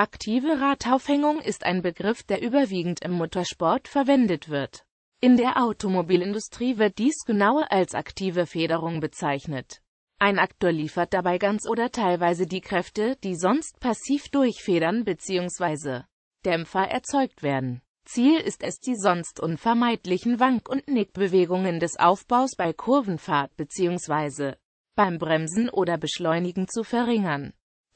Aktive Radaufhängung ist ein Begriff, der überwiegend im Motorsport verwendet wird. In der Automobilindustrie wird dies genauer als aktive Federung bezeichnet. Ein Aktor liefert dabei ganz oder teilweise die Kräfte, die sonst passiv durchfedern bzw. Dämpfer erzeugt werden. Ziel ist es, die sonst unvermeidlichen Wank- und Nickbewegungen des Aufbaus bei Kurvenfahrt bzw. beim Bremsen oder Beschleunigen zu verringern.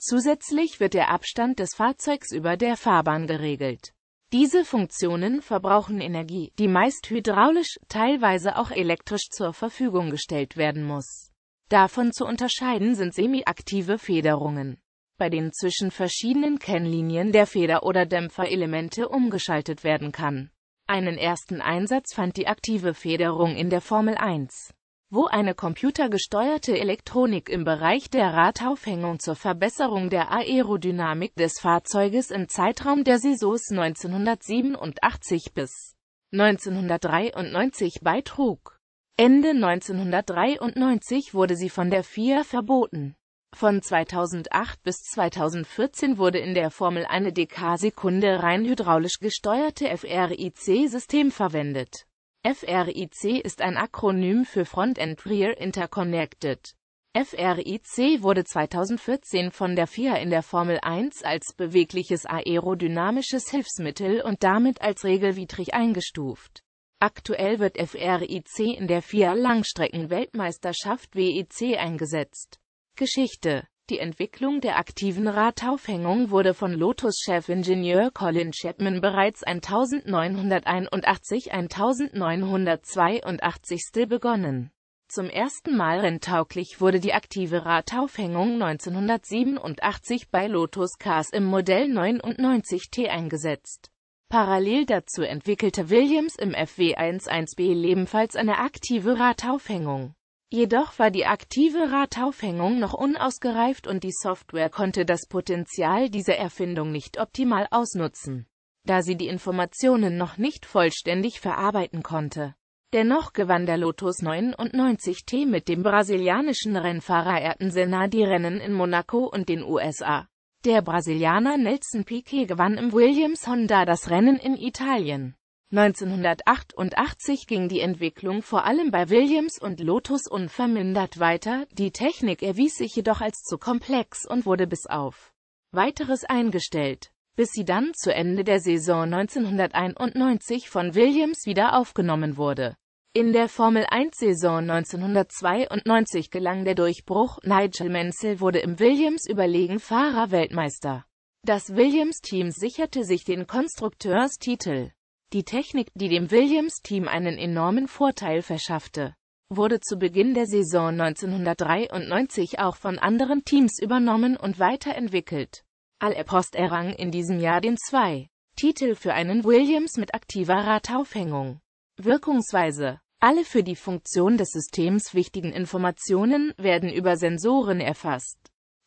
Zusätzlich wird der Abstand des Fahrzeugs über der Fahrbahn geregelt. Diese Funktionen verbrauchen Energie, die meist hydraulisch, teilweise auch elektrisch zur Verfügung gestellt werden muss. Davon zu unterscheiden sind semiaktive Federungen, bei denen zwischen verschiedenen Kennlinien der Feder- oder Dämpferelemente umgeschaltet werden kann. Einen ersten Einsatz fand die aktive Federung in der Formel 1 wo eine computergesteuerte Elektronik im Bereich der Radaufhängung zur Verbesserung der Aerodynamik des Fahrzeuges im Zeitraum der Saisons 1987 bis 1993 beitrug. Ende 1993 wurde sie von der FIA verboten. Von 2008 bis 2014 wurde in der Formel eine DK-Sekunde rein hydraulisch gesteuerte FRIC-System verwendet FRIC ist ein Akronym für Frontend Rear Interconnected. FRIC wurde 2014 von der FIA in der Formel 1 als bewegliches aerodynamisches Hilfsmittel und damit als regelwidrig eingestuft. Aktuell wird FRIC in der FIA Langstreckenweltmeisterschaft WEC eingesetzt. Geschichte die Entwicklung der aktiven Radtaufhängung wurde von Lotus-Chefingenieur Colin Chapman bereits 1981-1982 begonnen. Zum ersten Mal renntauglich wurde die aktive Radtaufhängung 1987 bei Lotus Cars im Modell 99T eingesetzt. Parallel dazu entwickelte Williams im FW11B ebenfalls eine aktive Radtaufhängung. Jedoch war die aktive Radtaufhängung noch unausgereift und die Software konnte das Potenzial dieser Erfindung nicht optimal ausnutzen, da sie die Informationen noch nicht vollständig verarbeiten konnte. Dennoch gewann der Lotus 99T mit dem brasilianischen Rennfahrer Ayrton Senna die Rennen in Monaco und den USA. Der Brasilianer Nelson Piquet gewann im Williams Honda das Rennen in Italien. 1988 ging die Entwicklung vor allem bei Williams und Lotus unvermindert weiter, die Technik erwies sich jedoch als zu komplex und wurde bis auf Weiteres eingestellt, bis sie dann zu Ende der Saison 1991 von Williams wieder aufgenommen wurde. In der Formel-1-Saison 1992 gelang der Durchbruch, Nigel Menzel wurde im Williams überlegen Fahrer Weltmeister. Das Williams-Team sicherte sich den Konstrukteurstitel. Die Technik, die dem Williams-Team einen enormen Vorteil verschaffte, wurde zu Beginn der Saison 1993 auch von anderen Teams übernommen und weiterentwickelt. Al-Post errang in diesem Jahr den 2. Titel für einen Williams mit aktiver Radaufhängung. Wirkungsweise Alle für die Funktion des Systems wichtigen Informationen werden über Sensoren erfasst.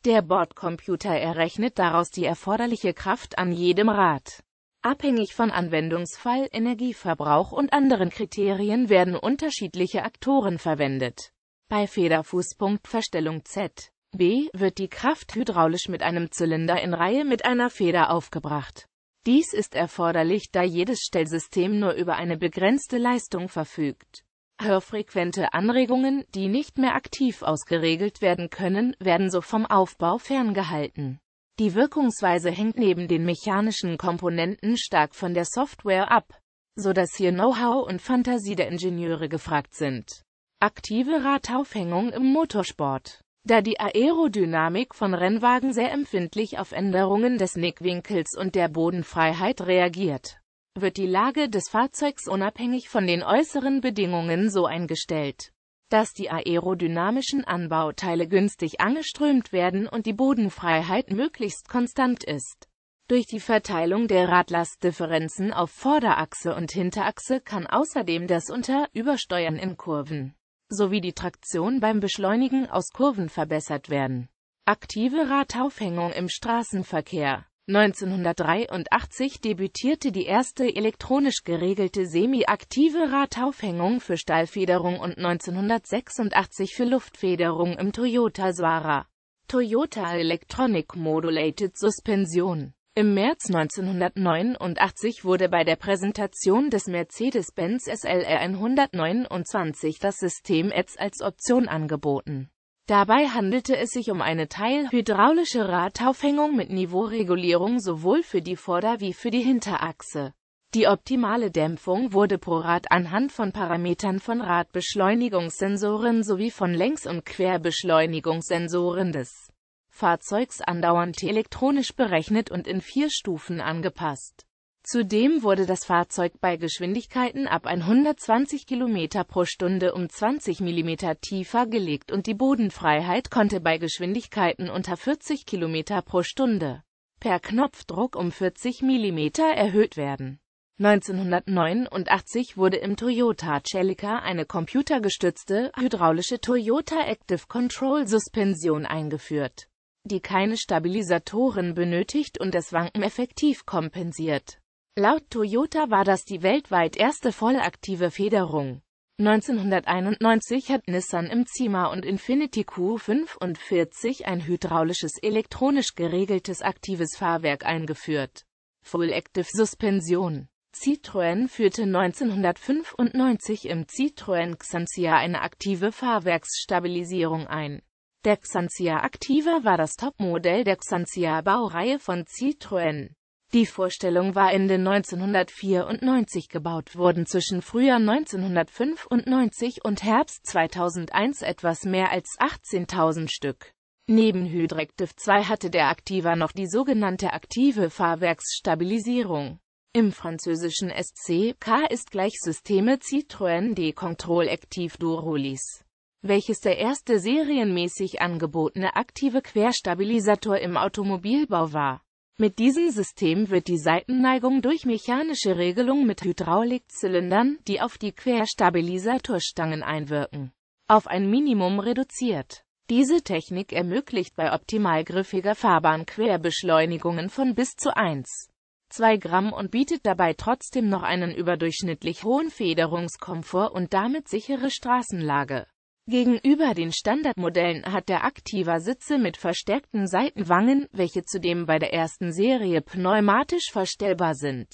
Der Bordcomputer errechnet daraus die erforderliche Kraft an jedem Rad. Abhängig von Anwendungsfall, Energieverbrauch und anderen Kriterien werden unterschiedliche Aktoren verwendet. Bei Federfußpunktverstellung Z B wird die Kraft hydraulisch mit einem Zylinder in Reihe mit einer Feder aufgebracht. Dies ist erforderlich, da jedes Stellsystem nur über eine begrenzte Leistung verfügt. Hörfrequente Anregungen, die nicht mehr aktiv ausgeregelt werden können, werden so vom Aufbau ferngehalten. Die Wirkungsweise hängt neben den mechanischen Komponenten stark von der Software ab, so dass hier Know-how und Fantasie der Ingenieure gefragt sind. Aktive Radaufhängung im Motorsport Da die Aerodynamik von Rennwagen sehr empfindlich auf Änderungen des Nickwinkels und der Bodenfreiheit reagiert, wird die Lage des Fahrzeugs unabhängig von den äußeren Bedingungen so eingestellt, dass die aerodynamischen Anbauteile günstig angeströmt werden und die Bodenfreiheit möglichst konstant ist. Durch die Verteilung der Radlastdifferenzen auf Vorderachse und Hinterachse kann außerdem das Unter-Übersteuern in Kurven sowie die Traktion beim Beschleunigen aus Kurven verbessert werden. Aktive Radaufhängung im Straßenverkehr 1983 debütierte die erste elektronisch geregelte semi-aktive Radaufhängung für Stahlfederung und 1986 für Luftfederung im Toyota Swara. Toyota Electronic Modulated Suspension im März 1989 wurde bei der Präsentation des Mercedes-Benz SLR 129 das System ETS als Option angeboten. Dabei handelte es sich um eine teilhydraulische Radaufhängung mit Niveauregulierung sowohl für die Vorder- wie für die Hinterachse. Die optimale Dämpfung wurde pro Rad anhand von Parametern von Radbeschleunigungssensoren sowie von Längs- und Querbeschleunigungssensoren des Fahrzeugs andauernd elektronisch berechnet und in vier Stufen angepasst. Zudem wurde das Fahrzeug bei Geschwindigkeiten ab 120 km pro Stunde um 20 mm tiefer gelegt und die Bodenfreiheit konnte bei Geschwindigkeiten unter 40 km pro Stunde per Knopfdruck um 40 mm erhöht werden. 1989 wurde im Toyota Celica eine computergestützte, hydraulische Toyota Active Control Suspension eingeführt, die keine Stabilisatoren benötigt und das Wanken effektiv kompensiert Laut Toyota war das die weltweit erste vollaktive Federung. 1991 hat Nissan im Cima und Infiniti Q45 ein hydraulisches elektronisch geregeltes aktives Fahrwerk eingeführt. Full Active Suspension Citroën führte 1995 im Citroën Xantia eine aktive Fahrwerksstabilisierung ein. Der Xantia Activa war das Topmodell der Xantia-Baureihe von Citroën. Die Vorstellung war Ende 1994 gebaut, wurden zwischen Frühjahr 1995 und Herbst 2001 etwas mehr als 18.000 Stück. Neben Hydrective 2 hatte der Activa noch die sogenannte aktive Fahrwerksstabilisierung. Im französischen SCK ist gleich Systeme Citroën de Control Active Durolis, welches der erste serienmäßig angebotene aktive Querstabilisator im Automobilbau war. Mit diesem System wird die Seitenneigung durch mechanische Regelung mit Hydraulikzylindern, die auf die Querstabilisatorstangen einwirken, auf ein Minimum reduziert. Diese Technik ermöglicht bei optimal griffiger Fahrbahn Querbeschleunigungen von bis zu 1,2 Gramm und bietet dabei trotzdem noch einen überdurchschnittlich hohen Federungskomfort und damit sichere Straßenlage. Gegenüber den Standardmodellen hat der Activa Sitze mit verstärkten Seitenwangen, welche zudem bei der ersten Serie pneumatisch verstellbar sind.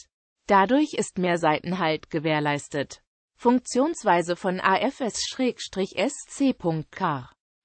Dadurch ist mehr Seitenhalt gewährleistet. Funktionsweise von AFS-SC.K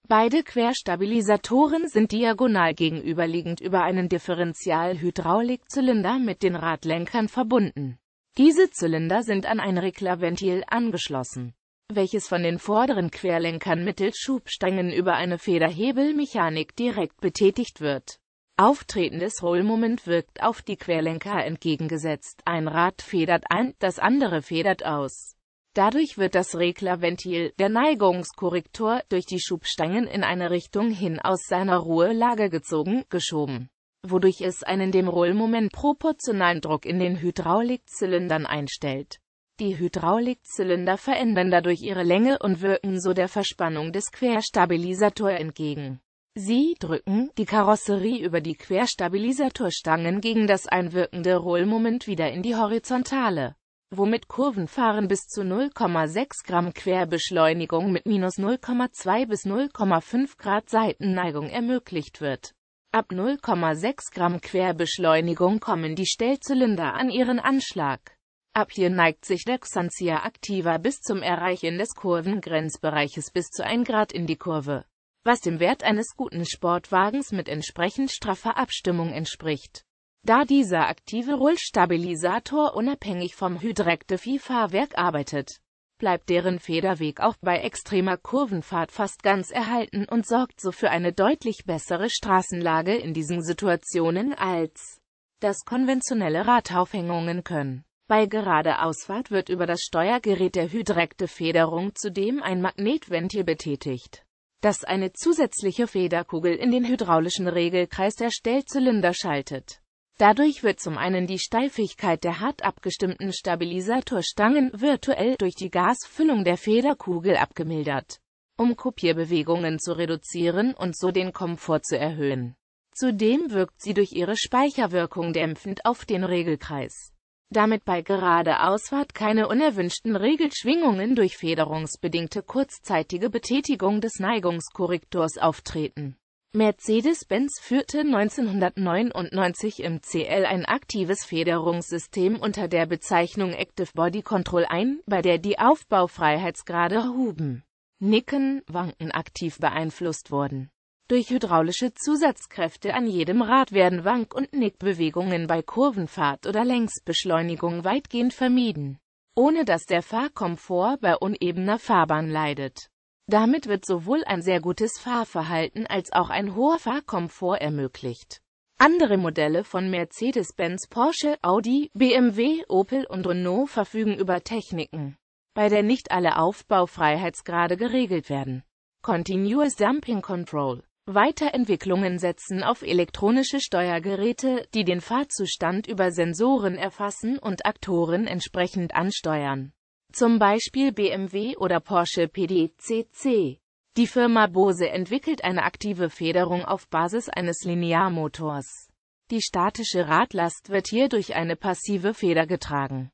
Beide Querstabilisatoren sind diagonal gegenüberliegend über einen Differential-Hydraulikzylinder mit den Radlenkern verbunden. Diese Zylinder sind an ein Reglerventil angeschlossen welches von den vorderen Querlenkern mittels Schubstangen über eine Federhebelmechanik direkt betätigt wird. Auftretendes Rollmoment wirkt auf die Querlenker entgegengesetzt, ein Rad federt ein, das andere federt aus. Dadurch wird das Reglerventil, der Neigungskorrektor, durch die Schubstangen in eine Richtung hin aus seiner Ruhelage gezogen, geschoben, wodurch es einen dem Rollmoment proportionalen Druck in den Hydraulikzylindern einstellt. Die Hydraulikzylinder verändern dadurch ihre Länge und wirken so der Verspannung des Querstabilisator entgegen. Sie drücken die Karosserie über die Querstabilisatorstangen gegen das einwirkende Rollmoment wieder in die Horizontale, womit Kurvenfahren bis zu 0,6 Gramm Querbeschleunigung mit minus 0,2 bis 0,5 Grad Seitenneigung ermöglicht wird. Ab 0,6 Gramm Querbeschleunigung kommen die Stellzylinder an ihren Anschlag. Ab hier neigt sich der Xantia activa bis zum Erreichen des Kurvengrenzbereiches bis zu 1 Grad in die Kurve, was dem Wert eines guten Sportwagens mit entsprechend straffer Abstimmung entspricht. Da dieser aktive Rollstabilisator unabhängig vom Hydrectify-Fahrwerk arbeitet, bleibt deren Federweg auch bei extremer Kurvenfahrt fast ganz erhalten und sorgt so für eine deutlich bessere Straßenlage in diesen Situationen als das konventionelle Radaufhängungen können. Bei Geradeausfahrt wird über das Steuergerät der hydrekte Federung zudem ein Magnetventil betätigt, das eine zusätzliche Federkugel in den hydraulischen Regelkreis der Stellzylinder schaltet. Dadurch wird zum einen die Steifigkeit der hart abgestimmten Stabilisatorstangen virtuell durch die Gasfüllung der Federkugel abgemildert, um Kopierbewegungen zu reduzieren und so den Komfort zu erhöhen. Zudem wirkt sie durch ihre Speicherwirkung dämpfend auf den Regelkreis damit bei gerade Ausfahrt keine unerwünschten Regelschwingungen durch federungsbedingte kurzzeitige Betätigung des Neigungskorrektors auftreten. Mercedes-Benz führte 1999 im CL ein aktives Federungssystem unter der Bezeichnung Active Body Control ein, bei der die Aufbaufreiheitsgrade Huben, Nicken, Wanken aktiv beeinflusst wurden durch hydraulische Zusatzkräfte an jedem Rad werden Wank- und Nickbewegungen bei Kurvenfahrt oder Längsbeschleunigung weitgehend vermieden, ohne dass der Fahrkomfort bei unebener Fahrbahn leidet. Damit wird sowohl ein sehr gutes Fahrverhalten als auch ein hoher Fahrkomfort ermöglicht. Andere Modelle von Mercedes-Benz, Porsche, Audi, BMW, Opel und Renault verfügen über Techniken, bei der nicht alle Aufbaufreiheitsgrade geregelt werden. Continuous Dumping Control Weiterentwicklungen setzen auf elektronische Steuergeräte, die den Fahrzustand über Sensoren erfassen und Aktoren entsprechend ansteuern. Zum Beispiel BMW oder Porsche PDCC. Die Firma Bose entwickelt eine aktive Federung auf Basis eines Linearmotors. Die statische Radlast wird hier durch eine passive Feder getragen.